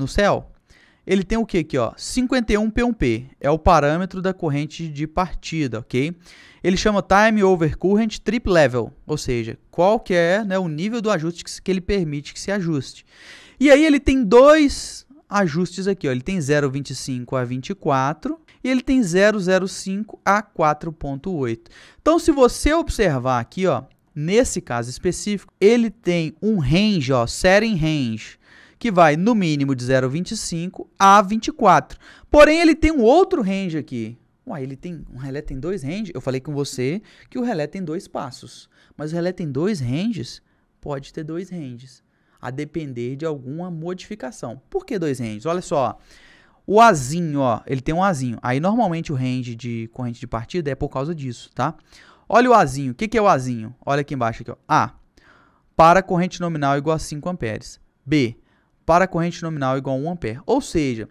no céu, ele tem o que aqui, ó? 51 P1P, é o parâmetro da corrente de partida, ok? Ele chama Time Over Current Trip Level, ou seja, qual que é né, o nível do ajuste que, que ele permite que se ajuste. E aí ele tem dois ajustes aqui, ó. ele tem 0,25 a 24 e ele tem 0,05 a 4,8. Então se você observar aqui, ó, nesse caso específico, ele tem um range, ó, setting range, que vai no mínimo de 0,25 a 24. Porém, ele tem um outro range aqui. Uai, ele tem, um relé tem dois ranges? Eu falei com você que o relé tem dois passos. Mas o relé tem dois ranges? Pode ter dois ranges, a depender de alguma modificação. Por que dois ranges? Olha só, o azinho, ó, ele tem um azinho. Aí, normalmente, o range de corrente de partida é por causa disso, tá? Olha o azinho. O que, que é o azinho? Olha aqui embaixo. Aqui, ó. A. Para corrente nominal igual a 5 amperes. B para a corrente nominal igual a 1 ampere. Ou seja,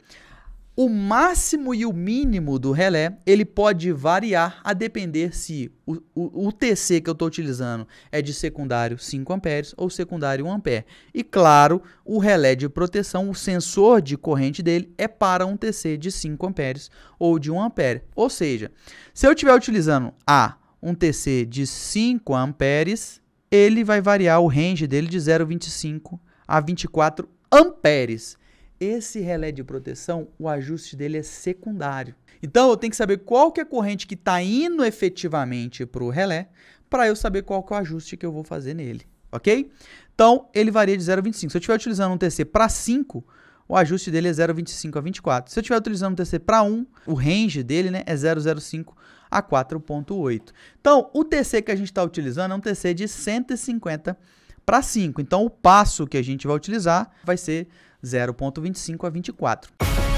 o máximo e o mínimo do relé ele pode variar a depender se o, o, o TC que eu estou utilizando é de secundário 5 amperes ou secundário 1 ampere. E claro, o relé de proteção, o sensor de corrente dele é para um TC de 5 amperes ou de 1 ampere. Ou seja, se eu estiver utilizando a um TC de 5 amperes, ele vai variar o range dele de 0,25 a 24 amperes. Esse relé de proteção, o ajuste dele é secundário. Então eu tenho que saber qual que é a corrente que está indo efetivamente para o relé, para eu saber qual que é o ajuste que eu vou fazer nele, ok? Então ele varia de 0,25. Se eu estiver utilizando um TC para 5, o ajuste dele é 0,25 a 24. Se eu estiver utilizando um TC para 1, o range dele né, é 0,05 a 4,8. Então o TC que a gente está utilizando é um TC de 150 para 5. Então o passo que a gente vai utilizar vai ser 0.25 a 24.